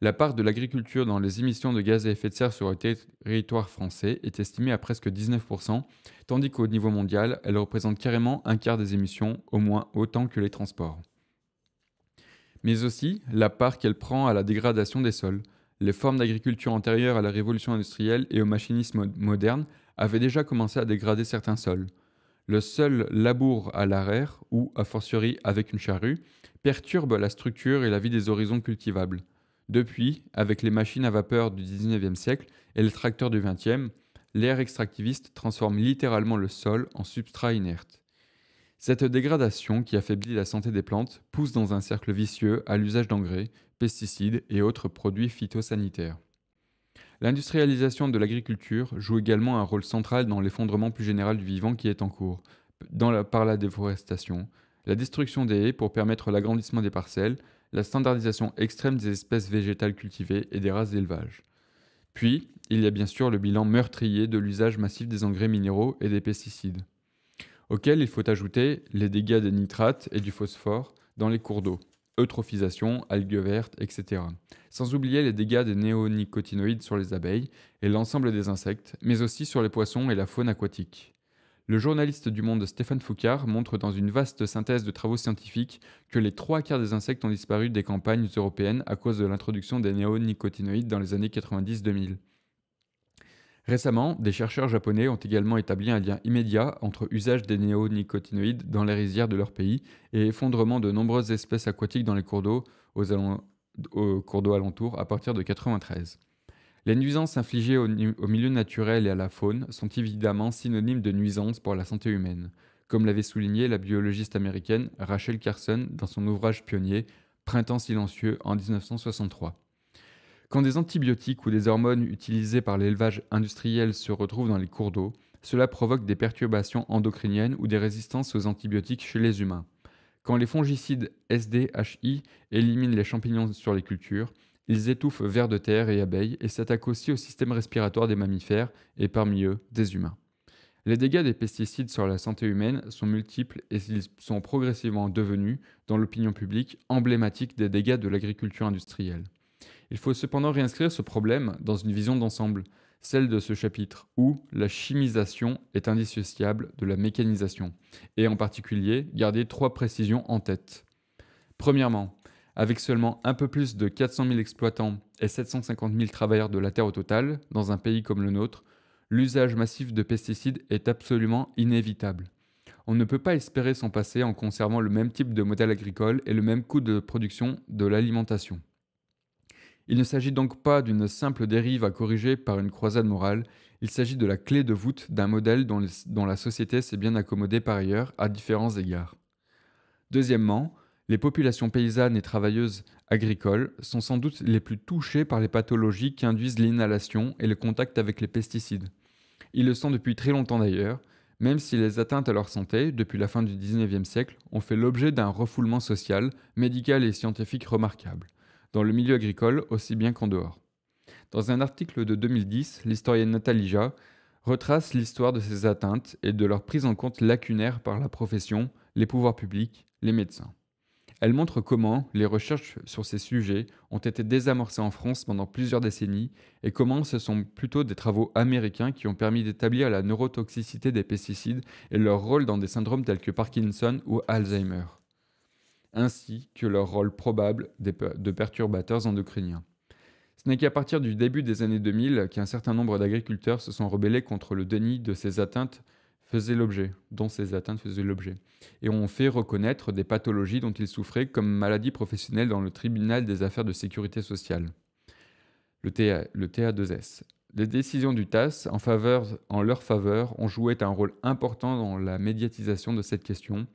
La part de l'agriculture dans les émissions de gaz à effet de serre sur le territoire français est estimée à presque 19%, tandis qu'au niveau mondial, elle représente carrément un quart des émissions, au moins autant que les transports. Mais aussi la part qu'elle prend à la dégradation des sols. Les formes d'agriculture antérieures à la révolution industrielle et au machinisme moderne avait déjà commencé à dégrader certains sols. Le seul labour à l'arrière, ou a fortiori avec une charrue, perturbe la structure et la vie des horizons cultivables. Depuis, avec les machines à vapeur du 19e siècle et les tracteurs du 20e, l'ère extractiviste transforme littéralement le sol en substrat inerte. Cette dégradation qui affaiblit la santé des plantes pousse dans un cercle vicieux à l'usage d'engrais, pesticides et autres produits phytosanitaires. L'industrialisation de l'agriculture joue également un rôle central dans l'effondrement plus général du vivant qui est en cours, par la déforestation, la destruction des haies pour permettre l'agrandissement des parcelles, la standardisation extrême des espèces végétales cultivées et des races d'élevage. Puis, il y a bien sûr le bilan meurtrier de l'usage massif des engrais minéraux et des pesticides, auxquels il faut ajouter les dégâts des nitrates et du phosphore dans les cours d'eau eutrophisation, algues vertes, etc. Sans oublier les dégâts des néonicotinoïdes sur les abeilles et l'ensemble des insectes, mais aussi sur les poissons et la faune aquatique. Le journaliste du Monde Stéphane Foucard montre dans une vaste synthèse de travaux scientifiques que les trois quarts des insectes ont disparu des campagnes européennes à cause de l'introduction des néonicotinoïdes dans les années 90-2000. Récemment, des chercheurs japonais ont également établi un lien immédiat entre usage des néonicotinoïdes dans les rizières de leur pays et effondrement de nombreuses espèces aquatiques dans les cours d'eau aux, cours d'eau alentours à partir de 1993. Les nuisances infligées au, au milieu naturel et à la faune sont évidemment synonymes de nuisances pour la santé humaine, comme l'avait souligné la biologiste américaine Rachel Carson dans son ouvrage pionnier Printemps silencieux en 1963. Quand des antibiotiques ou des hormones utilisées par l'élevage industriel se retrouvent dans les cours d'eau, cela provoque des perturbations endocriniennes ou des résistances aux antibiotiques chez les humains. Quand les fongicides SDHI éliminent les champignons sur les cultures, ils étouffent vers de terre et abeilles et s'attaquent aussi au système respiratoire des mammifères et parmi eux des humains. Les dégâts des pesticides sur la santé humaine sont multiples et ils sont progressivement devenus, dans l'opinion publique, emblématiques des dégâts de l'agriculture industrielle. Il faut cependant réinscrire ce problème dans une vision d'ensemble, celle de ce chapitre, où la chimisation est indissociable de la mécanisation, et en particulier garder trois précisions en tête. Premièrement, avec seulement un peu plus de 400 000 exploitants et 750 000 travailleurs de la terre au total, dans un pays comme le nôtre, l'usage massif de pesticides est absolument inévitable. On ne peut pas espérer s'en passer en conservant le même type de modèle agricole et le même coût de production de l'alimentation. Il ne s'agit donc pas d'une simple dérive à corriger par une croisade morale, il s'agit de la clé de voûte d'un modèle dont, la société s'est bien accommodée par ailleurs à différents égards. Deuxièmement, les populations paysannes et travailleuses agricoles sont sans doute les plus touchées par les pathologies qui induisent l'inhalation et le contact avec les pesticides. Ils le sont depuis très longtemps d'ailleurs, même si les atteintes à leur santé, depuis la fin du XIXe siècle, ont fait l'objet d'un refoulement social, médical et scientifique remarquable dans le milieu agricole aussi bien qu'en dehors. Dans un article de 2010, l'historienne Nathalie Ja retrace l'histoire de ces atteintes et de leur prise en compte lacunaire par la profession, les pouvoirs publics, les médecins. Elle montre comment les recherches sur ces sujets ont été désamorcées en France pendant plusieurs décennies et comment ce sont plutôt des travaux américains qui ont permis d'établir la neurotoxicité des pesticides et leur rôle dans des syndromes tels que Parkinson ou Alzheimer ainsi que leur rôle probable de perturbateurs endocriniens. Ce n'est qu'à partir du début des années 2000 qu'un certain nombre d'agriculteurs se sont rebellés contre le déni de ces atteintes faisaient l'objet, dont ces atteintes faisaient l'objet, et ont fait reconnaître des pathologies dont ils souffraient comme maladies professionnelles dans le tribunal des affaires de sécurité sociale, le, TA, le 2 s Les décisions du TAS en, faveur, en leur faveur ont joué un rôle important dans la médiatisation de cette question,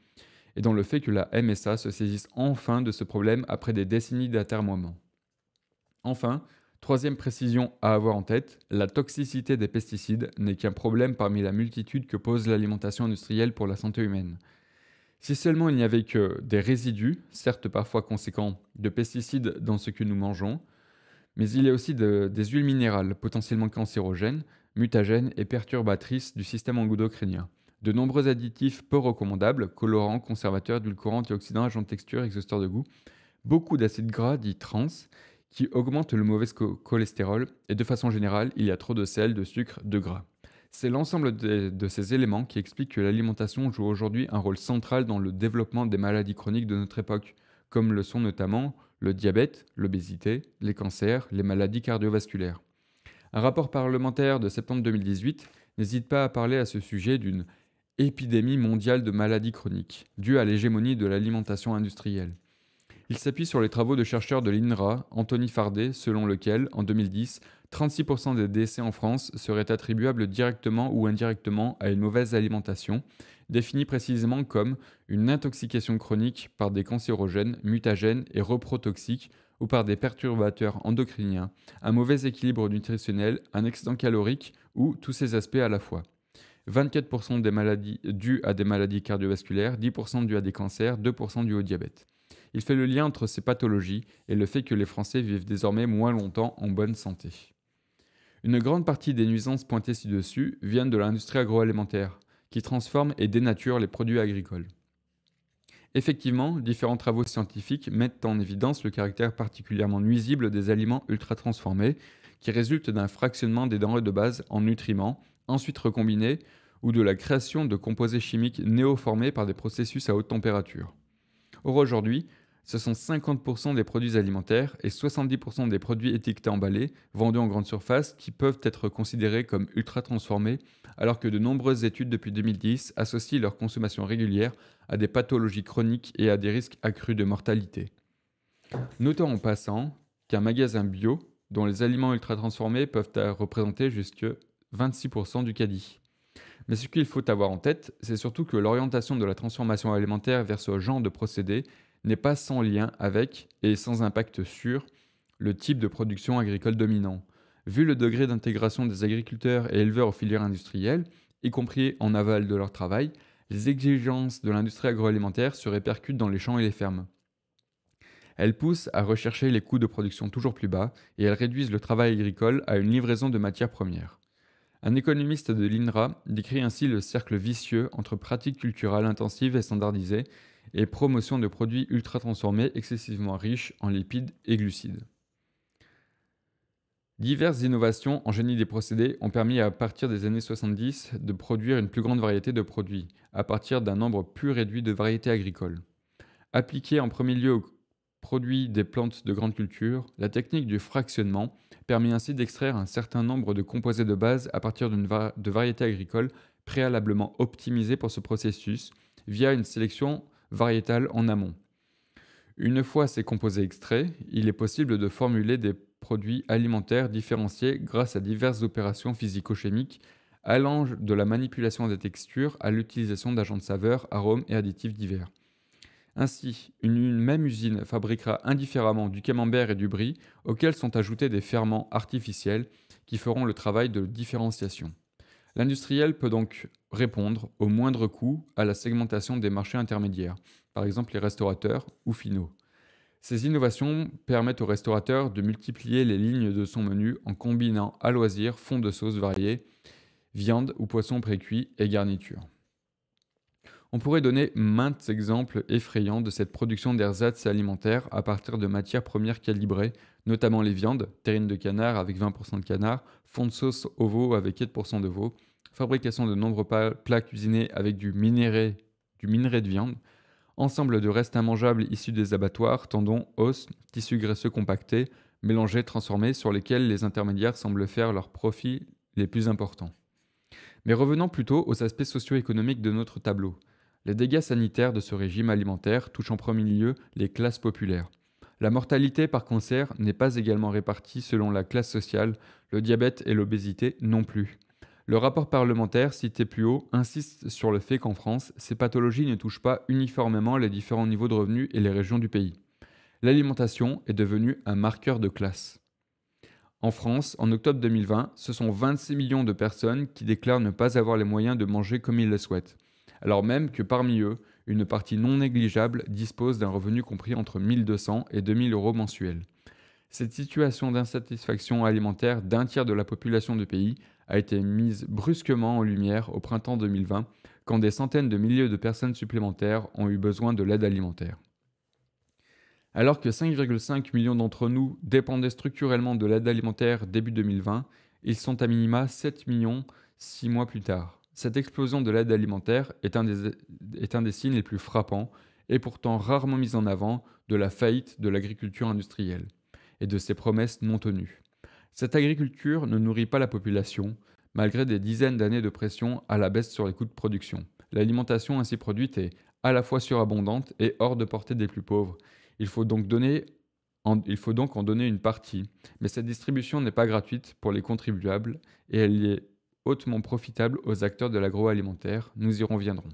et dans le fait que la MSA se saisisse enfin de ce problème après des décennies d'atermoiement. Enfin, troisième précision à avoir en tête, la toxicité des pesticides n'est qu'un problème parmi la multitude que pose l'alimentation industrielle pour la santé humaine. Si seulement il n'y avait que des résidus, certes parfois conséquents, de pesticides dans ce que nous mangeons, mais il y a aussi des huiles minérales potentiellement cancérogènes, mutagènes et perturbatrices du système endocrinien de nombreux additifs peu recommandables, colorants, conservateurs, dulcorants, antioxydants, agents de texture, exhausteurs de goût, beaucoup d'acides gras dits trans qui augmentent le mauvais cholestérol et de façon générale, il y a trop de sel, de sucre, de gras. C'est l'ensemble de, de, ces éléments qui explique que l'alimentation joue aujourd'hui un rôle central dans le développement des maladies chroniques de notre époque, comme le sont notamment le diabète, l'obésité, les cancers, les maladies cardiovasculaires. Un rapport parlementaire de septembre 2018 n'hésite pas à parler à ce sujet d'une épidémie mondiale de maladies chroniques, due à l'hégémonie de l'alimentation industrielle. Il s'appuie sur les travaux de chercheurs de l'INRA, Anthony Fardet, selon lequel, en 2010, 36% des décès en France seraient attribuables directement ou indirectement à une mauvaise alimentation, définie précisément comme une intoxication chronique par des cancérogènes, mutagènes et reprotoxiques ou par des perturbateurs endocriniens, un mauvais équilibre nutritionnel, un excédent calorique ou tous ces aspects à la fois. 24% des maladies dues à des maladies cardiovasculaires, 10% dues à des cancers, 2% dues au diabète. Il fait le lien entre ces pathologies et le fait que les Français vivent désormais moins longtemps en bonne santé. Une grande partie des nuisances pointées ci-dessus viennent de l'industrie agroalimentaire, qui transforme et dénature les produits agricoles. Effectivement, différents travaux scientifiques mettent en évidence le caractère particulièrement nuisible des aliments ultra-transformés, qui résultent d'un fractionnement des denrées de base en nutriments, ensuite recombinés ou de la création de composés chimiques néoformés par des processus à haute température. Or aujourd'hui, ce sont 50% des produits alimentaires et 70% des produits étiquetés emballés vendus en grande surface qui peuvent être considérés comme ultra transformés, alors que de nombreuses études depuis 2010 associent leur consommation régulière à des pathologies chroniques et à des risques accrus de mortalité. Notons en passant qu'un magasin bio, dont les aliments ultra transformés peuvent représenter jusqu'à 26% du caddie, mais ce qu'il faut avoir en tête, c'est surtout que l'orientation de la transformation alimentaire vers ce genre de procédé n'est pas sans lien avec et sans impact sur le type de production agricole dominant. Vu le degré d'intégration des agriculteurs et éleveurs aux filières industrielles, y compris en aval de leur travail, les exigences de l'industrie agroalimentaire se répercutent dans les champs et les fermes. Elles poussent à rechercher les coûts de production toujours plus bas et elles réduisent le travail agricole à une livraison de matières premières. Un économiste de l'INRA décrit ainsi le cercle vicieux entre pratiques culturelles intensives et standardisées et promotion de produits ultra transformés excessivement riches en lipides et glucides. Diverses innovations en génie des procédés ont permis à partir des années 70 de produire une plus grande variété de produits, à partir d'un nombre plus réduit de variétés agricoles. Appliquées en premier lieu au Produits des plantes de grande culture, la technique du fractionnement permet ainsi d'extraire un certain nombre de composés de base à partir d'une de variétés agricoles préalablement optimisées pour ce processus via une sélection variétale en amont. Une fois ces composés extraits, il est possible de formuler des produits alimentaires différenciés grâce à diverses opérations physico-chimiques allant de la manipulation des textures à l'utilisation d'agents de saveur, arômes et additifs divers. Ainsi, une, même usine fabriquera indifféremment du camembert et du brie, auxquels sont ajoutés des ferments artificiels qui feront le travail de différenciation. L'industriel peut donc répondre au moindre coût à la segmentation des marchés intermédiaires, par exemple les restaurateurs ou finaux. Ces innovations permettent au restaurateur de multiplier les lignes de son menu en combinant à loisir fonds de sauce variés, viande ou poisson précuit et garniture. On pourrait donner maintes exemples effrayants de cette production d'ersatz alimentaires à partir de matières premières calibrées, notamment les viandes, terrines de canard avec 20% de canard, fonds de sauce au veau avec 4% de veau, fabrication de nombreux plats cuisinés avec du minerai, du minerai de viande, ensemble de restes immangeables issus des abattoirs, tendons, os, tissus graisseux compactés, mélangés, transformés, sur lesquels les intermédiaires semblent faire leurs profits les plus importants. Mais revenons plutôt aux aspects socio-économiques de notre tableau. Les dégâts sanitaires de ce régime alimentaire touchent en premier lieu les classes populaires. La mortalité par cancer n'est pas également répartie selon la classe sociale, le diabète et l'obésité non plus. Le rapport parlementaire cité plus haut insiste sur le fait qu'en France, ces pathologies ne touchent pas uniformément les différents niveaux de revenus et les régions du pays. L'alimentation est devenue un marqueur de classe. En France, en octobre 2020, ce sont 26 millions de personnes qui déclarent ne pas avoir les moyens de manger comme ils le souhaitent alors même que parmi eux, une partie non négligeable dispose d'un revenu compris entre 1200 et 2000 euros mensuels. Cette situation d'insatisfaction alimentaire d'un tiers de la population du pays a été mise brusquement en lumière au printemps 2020, quand des centaines de milliers de personnes supplémentaires ont eu besoin de l'aide alimentaire. Alors que 5,5 millions d'entre nous dépendaient structurellement de l'aide alimentaire début 2020, ils sont à minima 7 millions six mois plus tard. Cette explosion de l'aide alimentaire est un, des, signes les plus frappants et pourtant rarement mis en avant de la faillite de l'agriculture industrielle et de ses promesses non tenues. Cette agriculture ne nourrit pas la population, malgré des dizaines d'années de pression à la baisse sur les coûts de production. L'alimentation ainsi produite est à la fois surabondante et hors de portée des plus pauvres. Il faut donc, en, il faut donc en donner une partie, mais cette distribution n'est pas gratuite pour les contribuables et elle est hautement profitable aux acteurs de l'agroalimentaire, nous y reviendrons.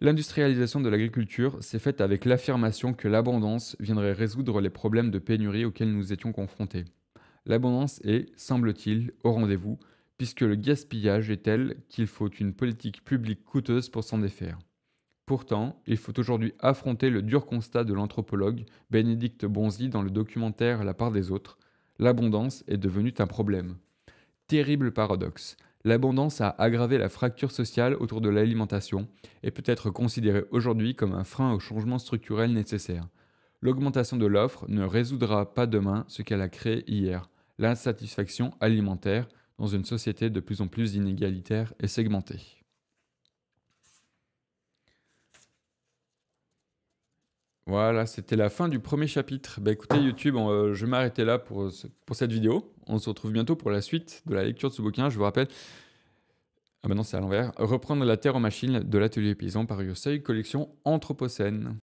L'industrialisation de l'agriculture s'est faite avec l'affirmation que l'abondance viendrait résoudre les problèmes de pénurie auxquels nous étions confrontés. L'abondance est, semble-t-il, au rendez-vous, puisque le gaspillage est tel qu'il faut une politique publique coûteuse pour s'en défaire. Pourtant, il faut aujourd'hui affronter le dur constat de l'anthropologue Bénédicte Bonzi dans le documentaire La part des autres, l'abondance est devenue un problème. Terrible paradoxe. L'abondance a aggravé la fracture sociale autour de l'alimentation et peut être considérée aujourd'hui comme un frein au changement structurel nécessaire. L'augmentation de l'offre ne résoudra pas demain ce qu'elle a créé hier, l'insatisfaction alimentaire dans une société de plus en plus inégalitaire et segmentée. Voilà, c'était la fin du premier chapitre. Bah écoutez ah. YouTube, euh, je m'arrêtais là pour, euh, pour cette vidéo. On se retrouve bientôt pour la suite de la lecture de ce bouquin. Je vous rappelle, ah maintenant bah non c'est à l'envers, Reprendre la terre en machine de l'atelier paysan par Yosei, collection Anthropocène.